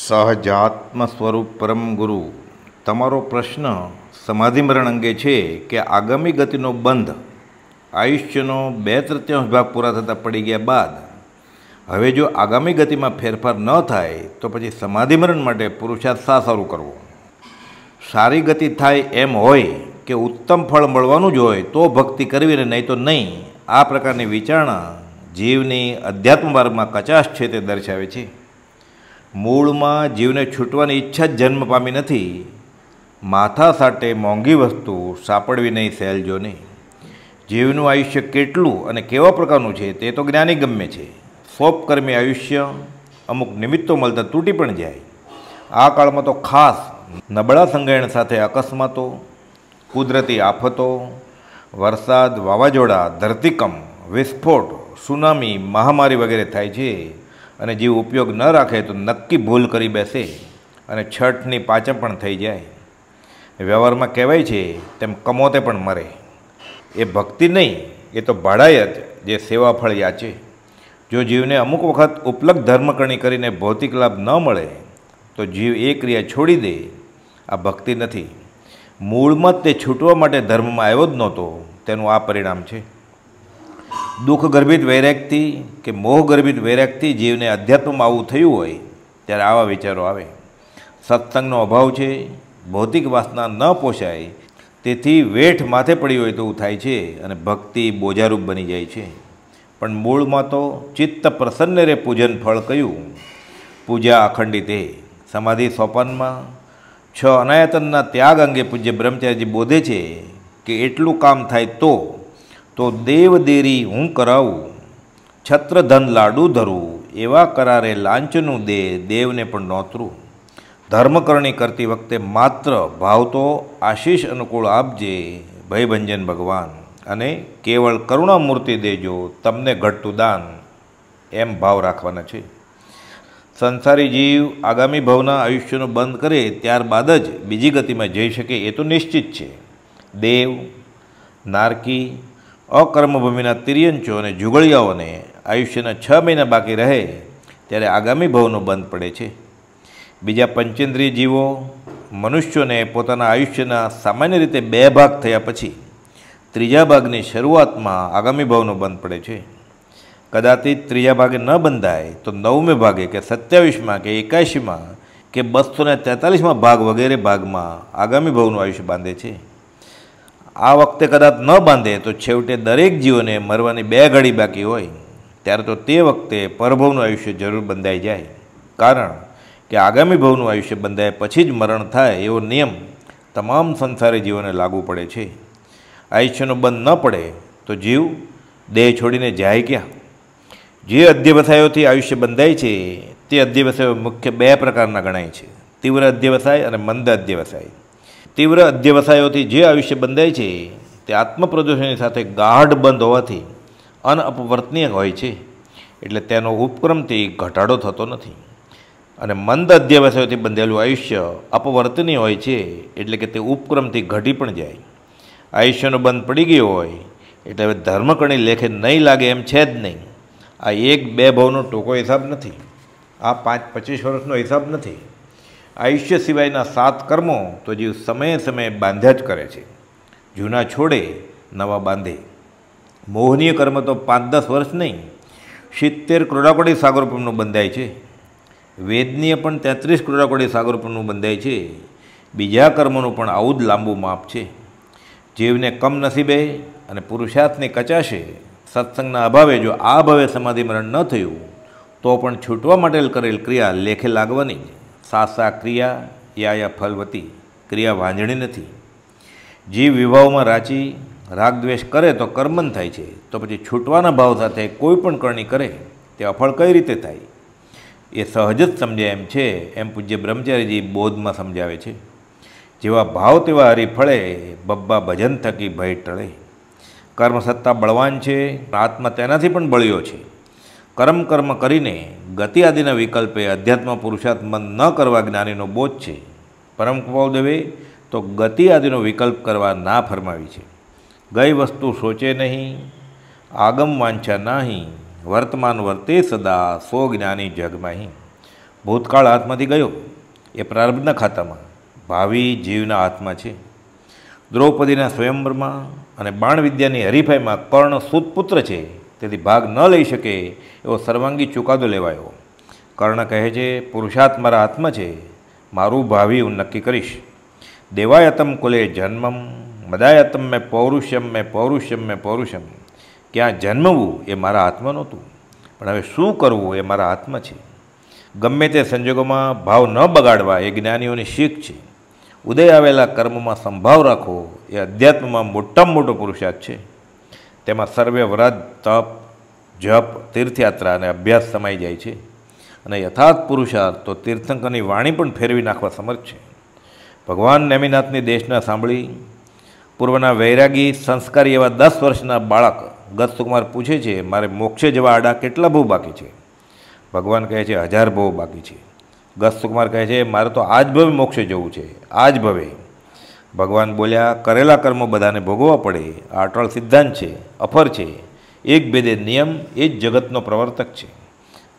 સહજાત્મ સ્વરૂપ પરમ ગુરુ તમારો પ્રશ્ન સમાધિમરણ અંગે છે કે આગામી ગતિનો બંધ આયુષ્યનો બે તૃતીયાંશ ભાગ પૂરા થતાં પડી ગયા બાદ હવે જો આગામી ગતિમાં ફેરફાર ન થાય તો પછી સમાધિમરણ માટે પુરુષાર્થ શા શરૂ કરવો સારી ગતિ થાય એમ હોય કે ઉત્તમ ફળ મળવાનું જ હોય તો ભક્તિ કરવી ને નહીં તો નહીં આ પ્રકારની વિચારણા જીવની અધ્યાત્મ માર્ગમાં કચાશ છે તે દર્શાવે છે મૂળમાં જીવને છૂટવાની ઈચ્છા જ જન્મ પામી નથી માથા સાટે મોંઘી વસ્તુ સાંપડવી નહીં સહેલજો નહીં જીવનું આયુષ્ય કેટલું અને કેવા પ્રકારનું છે તે તો જ્ઞાની ગમે છે સોપકર્મી આયુષ્ય અમુક નિમિત્તો મળતા તૂટી પણ જાય આ કાળમાં તો ખાસ નબળા સંગ્રહણ સાથે અકસ્માતો કુદરતી આફતો વરસાદ વાવાઝોડા ધરતીકંપ વિસ્ફોટ સુનામી મહામારી વગેરે થાય છે અને જીવ ઉપયોગ ન રાખે તો નક્કી ભૂલ કરી બેસે અને છઠની પાચમ પણ થઈ જાય વ્યવહારમાં કહેવાય છે તેમ કમોતે પણ મરે એ ભક્તિ નહીં એ તો ભાડાયત જે સેવાફળ યાચે જો જીવને અમુક વખત ઉપલબ્ધ ધર્મકરણી કરીને ભૌતિક લાભ ન મળે તો જીવ એ ક્રિયા છોડી દે આ ભક્તિ નથી મૂળમાં તે છૂટવા માટે ધર્મમાં આવ્યો જ નહોતો તેનું આ પરિણામ છે દુઃખ ગર્ભિત વૈરાગથી કે મોહ ગર્ભિત વૈરાગથી જીવને અધ્યાત્મમાં આવું થયું હોય ત્યારે આવા વિચારો આવે સત્સંગનો અભાવ છે ભૌતિક વાસના ન પોષાય તેથી વેઠ માથે પડી હોય તેવું થાય છે અને ભક્તિ બોજારૂપ બની જાય છે પણ મૂળમાં તો ચિત્ત પ્રસન્ન રે પૂજન ફળ કહ્યું પૂજા અખંડિતે સમાધિ સોપાનમાં છ અનાયતનના ત્યાગ અંગે પૂજ્ય બ્રહ્મચાર્યજી બોધે છે કે એટલું કામ થાય તો તો દેવ દેરી હું કરાવું છત્રધન લાડુ ધરું એવા કરારે લાંચનું દે દેવને પણ નોતરું ધર્મકરણી કરતી વખતે માત્ર ભાવ તો આશીષ અનુકૂળ આપજે ભયભંજન ભગવાન અને કેવળ કરુણામૂર્તિ દેજો તમને ઘટતું દાન એમ ભાવ રાખવાના છે સંસારી જીવ આગામી ભાવના આયુષ્યનું બંધ કરે ત્યારબાદ જ બીજી ગતિમાં જઈ શકે એ તો નિશ્ચિત છે દેવ નારકી અકર્મભૂમિના તિર્યંચો અને જુગળિયાઓને આયુષ્યના છ મહિના બાકી રહે ત્યારે આગામી ભવનો બંધ પડે છે બીજા પંચેન્દ્રિય જીવો મનુષ્યોને પોતાના આયુષ્યના સામાન્ય રીતે બે ભાગ થયા પછી ત્રીજા ભાગની શરૂઆતમાં આગામી ભવનો બંધ પડે છે કદાચ ત્રીજા ભાગે ન બંધાય તો નવમે ભાગે કે સત્યાવીસમાં કે એકાશીમાં કે બસો ને તેતાલીસમાં ભાગ વગેરે ભાગમાં આગામી ભવનું આયુષ્ય બાંધે છે આ વખતે કદાચ ન બાંધે તો છેવટે દરેક જીવોને મરવાની બે ઘડી બાકી હોય ત્યારે તો તે વખતે પરભવનું આયુષ્ય જરૂર બંધાઈ જાય કારણ કે આગામી ભવનું આયુષ્ય બંધાય પછી જ મરણ થાય એવો નિયમ તમામ સંસારી જીવોને લાગુ પડે છે આયુષ્યનો બંધ ન પડે તો જીવ દેહ છોડીને જાય ક્યાં જે અધ્યવસાયોથી આયુષ્ય બંધાય છે તે અધ્યવસાયો મુખ્ય બે પ્રકારના ગણાય છે તીવ્ર અધ્યવસાય અને મંદ અધ્યવસાય તીવ્ર અધ્યવસાયોથી જે આયુષ્ય બંધાય છે તે આત્મપ્રદૂષણની સાથે ગાઢ બંધ હોવાથી અનઅપવર્તનીય હોય છે એટલે તેનો ઉપક્રમથી ઘટાડો થતો નથી અને મંદ અધ્યવસાયોથી બંધેલું આયુષ્ય અપવર્તનીય હોય છે એટલે કે તે ઉપક્રમથી ઘટી પણ જાય આયુષ્યનો બંધ પડી ગયો હોય એટલે હવે ધર્મકણી લેખે નહીં લાગે એમ છે જ નહીં આ એક બે ભાવનો ટોકો હિસાબ નથી આ પાંચ પચીસ વર્ષનો હિસાબ નથી આયુષ્ય સિવાયના સાત કર્મો તો જીવ સમયે સમયે બાંધ્યા જ કરે છે જૂના છોડે નવા બાંધે મોહનીય કર્મ તો પાંચ દસ વર્ષ નહીં સિત્તેર કરોડાકોડી સાગરોપમનું બંધાય છે વેદનીય પણ તેત્રીસ કરોડાકોડી સાગરોપમનું બંધાય છે બીજા કર્મોનું પણ આવું જ લાંબુ માપ છે જીવને કમ નસીબે અને પુરુષાર્થને કચાશે સત્સંગના અભાવે જો આ ભાવે સમાધિ મરણ ન થયું તો પણ છૂટવા માટે કરેલ ક્રિયા લેખે લાગવાની જ સા સા ક્રિયા યા યા ફલવતી ક્રિયા વાંજણી નથી જીવ વિભાવમાં રાચી રાગદ્વેષ કરે તો કર્મન થાય છે તો પછી છૂટવાના ભાવ સાથે કોઈ પણ કરણી કરે તે અફળ કઈ રીતે થાય એ સહજ જ સમજાય એમ છે એમ પૂજ્ય બ્રહ્મચારીજી બોધમાં સમજાવે છે જેવા ભાવ તેવા હરી ફળે બબ્બા ભજન થકી ભય ટળે કર્મ સત્તા બળવાન છે આત્મા તેનાથી પણ બળ્યો છે કર્મ કર્મ કરીને ગતિ આદિના વિકલ્પે અધ્યાત્મ પુરુષાર્થ ન કરવા જ્ઞાનીનો બોધ છે પરમ કૃપાલદેવે તો ગતિ આદિનો વિકલ્પ કરવા ના ફરમાવી છે ગઈ વસ્તુ સોચે નહીં આગમ વાંછા નહીં વર્તમાન વર્તે સદા સો જ્ઞાની જગમાહી ભૂતકાળ હાથમાંથી ગયો એ પ્રારબ્ધના ખાતામાં ભાવિ જીવના હાથમાં છે દ્રૌપદીના સ્વયંવરમાં અને બાણવિદ્યાની હરીફાઈમાં કર્ણ સુતપુત્ર છે તેથી ભાગ ન લઈ શકે એવો સર્વાંગી ચુકાદો લેવાયો કર્ણ કહે છે પુરુષાર્થ મારા હાથમાં છે મારું ભાવિ હું નક્કી કરીશ દેવાયતમ કુલે જન્મમ મદાયતમ મેં પૌરુષ્યમ મેં પૌરુષ્યમ મેં પૌરુષ્યમ ક્યાં જન્મવું એ મારા હાથમાં નહોતું પણ હવે શું કરવું એ મારા હાથમાં છે ગમે તે સંજોગોમાં ભાવ ન બગાડવા એ જ્ઞાનીઓની શીખ છે ઉદય આવેલા કર્મમાં સંભાવ રાખવો એ અધ્યાત્મમાં મોટામાં મોટો પુરુષાર્થ છે તેમાં સર્વે વ્રત તપ જપ તીર્થયાત્રા અને અભ્યાસ સમાઈ જાય છે અને યથાર્થ પુરુષાર્થ તો તીર્થંકરની વાણી પણ ફેરવી નાખવા સમર્થ છે ભગવાન નેમિનાથની દેશના સાંભળી પૂર્વના વૈરાગી સંસ્કારી એવા દસ વર્ષના બાળક ગતસુકુમાર પૂછે છે મારે મોક્ષે જવા આડા કેટલા ભૂ બાકી છે ભગવાન કહે છે હજાર ભવ બાકી છે ગત ગતસુકુમાર કહે છે મારે તો આજ ભવે મોક્ષે જવું છે આજ ભવે ભગવાન બોલ્યા કરેલા કર્મો બધાને ભોગવવા પડે આ અટળ સિદ્ધાંત છે અફર છે એક ભેદે નિયમ એ જ જગતનો પ્રવર્તક છે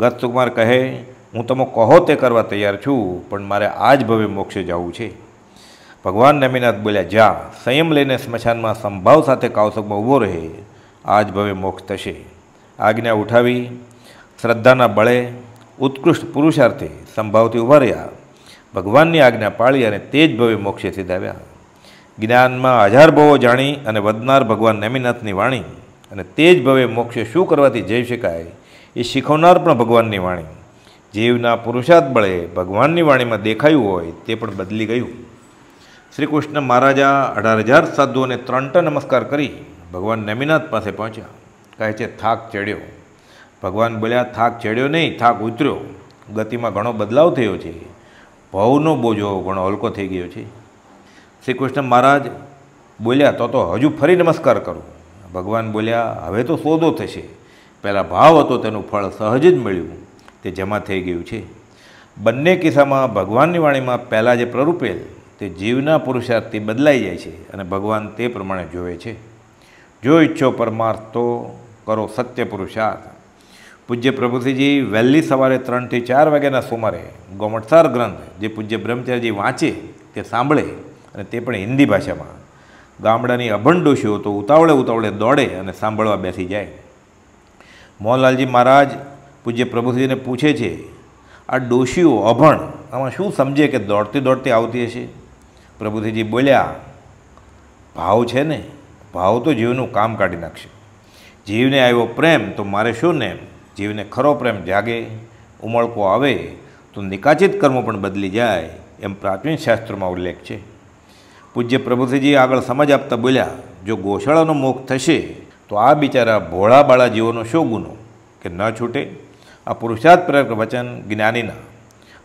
ગત સુકુમાર કહે હું તમે કહો તે કરવા તૈયાર છું પણ મારે આ જ ભવે મોક્ષે જવું છે ભગવાન નમીનાથ બોલ્યા જા સંયમ લઈને સ્મશાનમાં સંભાવ સાથે કાવસકમાં ઊભો રહે આ જ ભવે મોક્ષ થશે આજ્ઞા ઉઠાવી શ્રદ્ધાના બળે ઉત્કૃષ્ટ પુરુષાર્થે સંભાવથી ઊભા રહ્યા ભગવાનની આજ્ઞા પાળી અને તે જ ભવે મોક્ષે સીધાવ્યા જ્ઞાનમાં હજાર ભાવો જાણી અને વધનાર ભગવાન નેમિનાથની વાણી અને તે જ ભવે મોક્ષે શું કરવાથી જઈ શકાય એ શીખવનાર પણ ભગવાનની વાણી જીવના પુરુષાર્થ બળે ભગવાનની વાણીમાં દેખાયું હોય તે પણ બદલી ગયું શ્રી કૃષ્ણ મહારાજા અઢાર હજાર સાધુઓને ત્રણટા નમસ્કાર કરી ભગવાન નેમિનાથ પાસે પહોંચ્યા કહે છે થાક ચડ્યો ભગવાન બોલ્યા થાક ચડ્યો નહીં થાક ઉતર્યો ગતિમાં ઘણો બદલાવ થયો છે ભવનો બોજો ઘણો હલકો થઈ ગયો છે શ્રી કૃષ્ણ મહારાજ બોલ્યા તો તો હજુ ફરી નમસ્કાર કરું ભગવાન બોલ્યા હવે તો સોદો થશે પહેલાં ભાવ હતો તેનું ફળ સહજ જ મળ્યું તે જમા થઈ ગયું છે બંને કિસ્સામાં ભગવાનની વાણીમાં પહેલાં જે પ્રરૂપેલ તે જીવના પુરુષાર્થથી બદલાઈ જાય છે અને ભગવાન તે પ્રમાણે જોવે છે જો ઈચ્છો પરમાર્થ તો કરો સત્ય પુરુષાર્થ પૂજ્ય પ્રભુસિંહજી વહેલી સવારે ત્રણથી ચાર વાગ્યાના સુમારે ગોમટસાર ગ્રંથ જે પૂજ્ય બ્રહ્મચાર્યજી વાંચે તે સાંભળે અને તે પણ હિન્દી ભાષામાં ગામડાની અભણ ડોશીઓ તો ઉતાવળે ઉતાવળે દોડે અને સાંભળવા બેસી જાય મોહનલાલજી મહારાજ પૂજ્ય પ્રભુશ્રીને પૂછે છે આ ડોશીઓ અભણ આમાં શું સમજે કે દોડતી દોડતી આવતી હશે પ્રભુજીજી બોલ્યા ભાવ છે ને ભાવ તો જીવનું કામ કાઢી નાખશે જીવને આવ્યો પ્રેમ તો મારે શું ને જીવને ખરો પ્રેમ જાગે ઉમળકો આવે તો નિકાચિત કર્મો પણ બદલી જાય એમ પ્રાચીન શાસ્ત્રોમાં ઉલ્લેખ છે પૂજ્ય પ્રભુસિંહજી આગળ સમજ આપતા બોલ્યા જો ગોશાળાનો મોખ થશે તો આ બિચારા ભોળા બાળા જીવોનો શો ગુનો કે ન છૂટે આ પુરુષાર્થ પ્રેરક વચન જ્ઞાનીના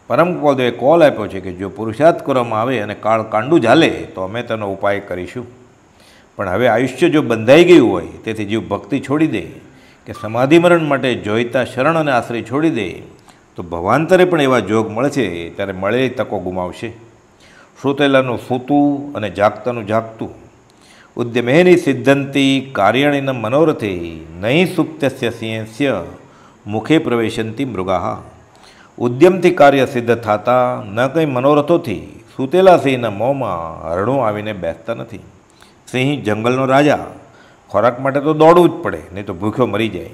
પરમ પદે કોલ આપ્યો છે કે જો પુરુષાર્થ કરવામાં આવે અને કાળ કાંડું ઝાલે તો અમે તેનો ઉપાય કરીશું પણ હવે આયુષ્ય જો બંધાઈ ગયું હોય તેથી જીવ ભક્તિ છોડી દે કે સમાધિ મરણ માટે જોઈતા શરણ અને આશ્રય છોડી દે તો ભવાંતરે પણ એવા જોગ મળશે ત્યારે મળેલી તકો ગુમાવશે સુતેલાનું સૂતું અને જાગતાનું જાગતું ઉદ્યમેની સિદ્ધંતિ કાર્યણીના મનોરથે નહીં સુપ્તસ્ય સિંહસ્ય મુખે પ્રવેશંતી મૃગા ઉદ્યમથી કાર્ય સિદ્ધ થતા ન કંઈ મનોરથોથી સુતેલા સિંહના મોંમાં હરણો આવીને બેસતા નથી સિંહ જંગલનો રાજા ખોરાક માટે તો દોડવું જ પડે નહીં તો ભૂખ્યો મરી જાય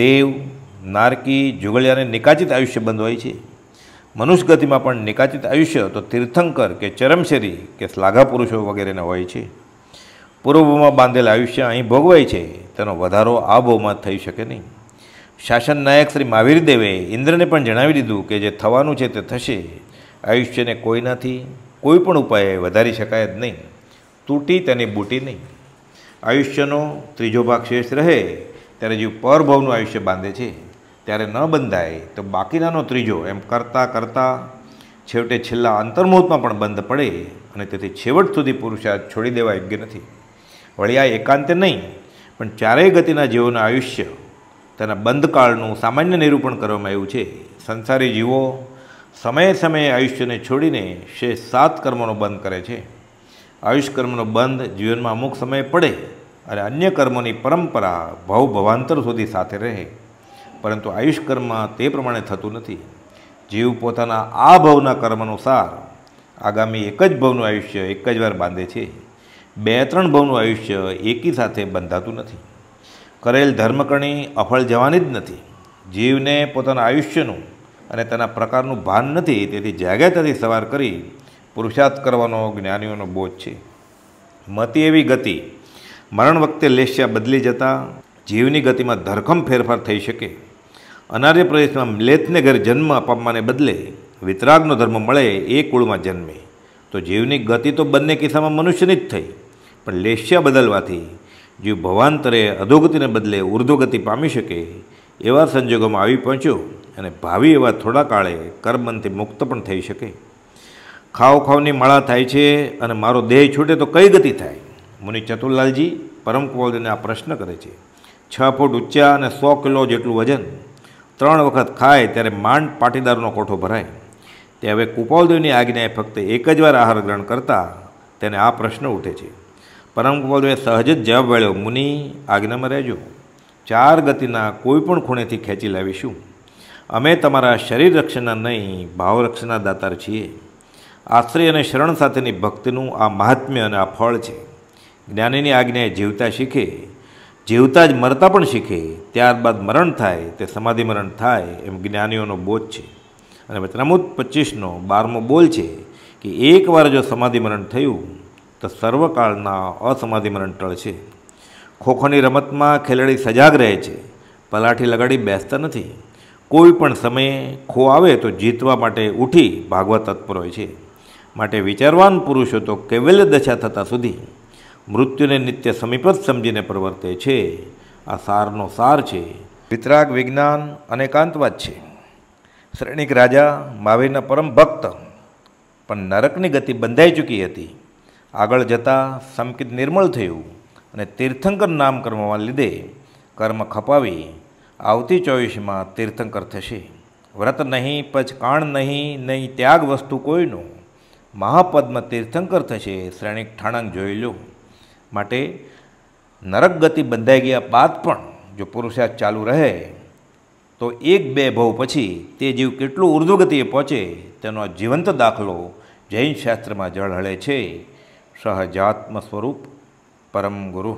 દેવ નારકી જુગળિયાને નિકાચિત આયુષ્ય બંધ હોય છે મનુષ્યગતિમાં પણ નિકાચિત આયુષ્ય તો તીર્થંકર કે ચરમશેરી કે શ્લાઘા પુરુષો વગેરેને હોય છે પૂર્વમાં બાંધેલ આયુષ્ય અહીં ભોગવાય છે તેનો વધારો આ ભોમાં થઈ શકે નહીં શાસન નાયક શ્રી મહાવીર દેવે ઇન્દ્રને પણ જણાવી દીધું કે જે થવાનું છે તે થશે આયુષ્યને કોઈનાથી કોઈ પણ ઉપાય વધારી શકાય જ નહીં તૂટી તેની બૂટી નહીં આયુષ્યનો ત્રીજો ભાગ શેષ રહે ત્યારે જીવ પરભવનું આયુષ્ય બાંધે છે ત્યારે ન બંધાય તો બાકીનાનો ત્રીજો એમ કરતાં કરતાં છેવટે છેલ્લા અંતર્મુહૂર્તમાં પણ બંધ પડે અને તેથી છેવટ સુધી પુરુષાર્થ છોડી દેવા યોગ્ય નથી વળી આ એકાંતે નહીં પણ ચારેય ગતિના જીવોના આયુષ્ય તેના બંધકાળનું સામાન્ય નિરૂપણ કરવામાં આવ્યું છે સંસારી જીવો સમયે સમયે આયુષ્યને છોડીને શે સાત કર્મનો બંધ કરે છે આયુષ કર્મનો બંધ જીવનમાં અમુક સમયે પડે અને અન્ય કર્મોની પરંપરા ભવ ભવાંતર સુધી સાથે રહે પરંતુ આયુષ્કર્મ તે પ્રમાણે થતું નથી જીવ પોતાના આ ભવના કર્માનુસાર આગામી એક જ ભવનું આયુષ્ય એક જ વાર બાંધે છે બે ત્રણ ભવનું આયુષ્ય એકી સાથે બંધાતું નથી કરેલ ધર્મકણી અફળ જવાની જ નથી જીવને પોતાના આયુષ્યનું અને તેના પ્રકારનું ભાન નથી તેથી જાગ્યાતાથી સવાર કરી પુરુષાર્થ કરવાનો જ્ઞાનીઓનો બોધ છે મતિ એવી ગતિ મરણ વખતે લેશ્યા બદલી જતાં જીવની ગતિમાં ધરખમ ફેરફાર થઈ શકે અનાર્ય પ્રદેશમાં મિલેતને ઘરે જન્મ પામવાને બદલે વિતરાગનો ધર્મ મળે એ કુળમાં જન્મે તો જીવની ગતિ તો બંને કિસ્સામાં મનુષ્યની જ થઈ પણ લેશ્ય બદલવાથી જીવ ભવાંતરે અધોગતિને બદલે ઉર્ધ્વગતિ પામી શકે એવા સંજોગોમાં આવી પહોંચ્યો અને ભાવિ એવા થોડા કાળે કર્મનથી મુક્ત પણ થઈ શકે ખાવ ખાવની માળા થાય છે અને મારો દેહ છૂટે તો કઈ ગતિ થાય મુનિ ચતુરલાલજી પરમ કુવાલજીને આ પ્રશ્ન કરે છે છ ફૂટ ઊંચા અને સો કિલો જેટલું વજન ત્રણ વખત ખાય ત્યારે માંડ પાટીદારનો કોઠો ભરાય તે હવે કુપાલદેવની આજ્ઞાએ ફક્ત એક જ વાર આહાર ગ્રહણ કરતા તેને આ પ્રશ્ન ઉઠે છે પરમ કુપાલદેવે સહજ જ જવાબ વાળ્યો મુનિ આજ્ઞામાં રહેજો ચાર ગતિના કોઈપણ ખૂણેથી ખેંચી લાવીશું અમે તમારા શરીર રક્ષણના નહીં ભાવ રક્ષણના દાતાર છીએ આશ્રય અને શરણ સાથેની ભક્તિનું આ મહાત્મ્ય અને આ ફળ છે જ્ઞાનીની આજ્ઞાએ જીવતા શીખે જીવતા જ મરતા પણ શીખે ત્યારબાદ મરણ થાય તે સમાધિ મરણ થાય એમ જ્ઞાનીઓનો બોધ છે અને વચનામૂત પચીસનો બારમો બોલ છે કે એકવાર જો સમાધિ મરણ થયું તો સર્વકાળના અસમાધિ મરણ ટળશે ખોખોની રમતમાં ખેલાડી સજાગ રહે છે પલાઠી લગાડી બેસતા નથી કોઈ પણ સમયે ખો આવે તો જીતવા માટે ઉઠી ભાગવા તત્પર હોય છે માટે વિચારવાન પુરુષો તો કેવલ્ય દશા થતાં સુધી મૃત્યુને નિત્ય સમીપ જ સમજીને પ્રવર્તે છે આ સારનો સાર છે વિતરાગ વિજ્ઞાન અને કાંતવાદ છે શ્રેણિક રાજા મહાવીરના પરમ ભક્ત પણ નરકની ગતિ બંધાઈ ચૂકી હતી આગળ જતાં સંકિત નિર્મળ થયું અને તીર્થંકર નામ કર્મમાં લીધે કર્મ ખપાવી આવતી ચોવીસમાં તીર્થંકર થશે વ્રત નહીં કાણ નહીં નહીં ત્યાગ વસ્તુ કોઈનું મહાપદ્મ તીર્થંકર થશે શ્રેણિક ઠાણંગ જોઈ લો માટે નરક ગતિ બંધાઈ ગયા બાદ પણ જો પુરુષાર્થ ચાલુ રહે તો એક બે ભવ પછી તે જીવ કેટલું ઉર્ધ્વગતિએ પહોંચે તેનો જીવંત દાખલો જૈન શાસ્ત્રમાં જળ હળે છે સહજાત્મ સ્વરૂપ પરમ ગુરુ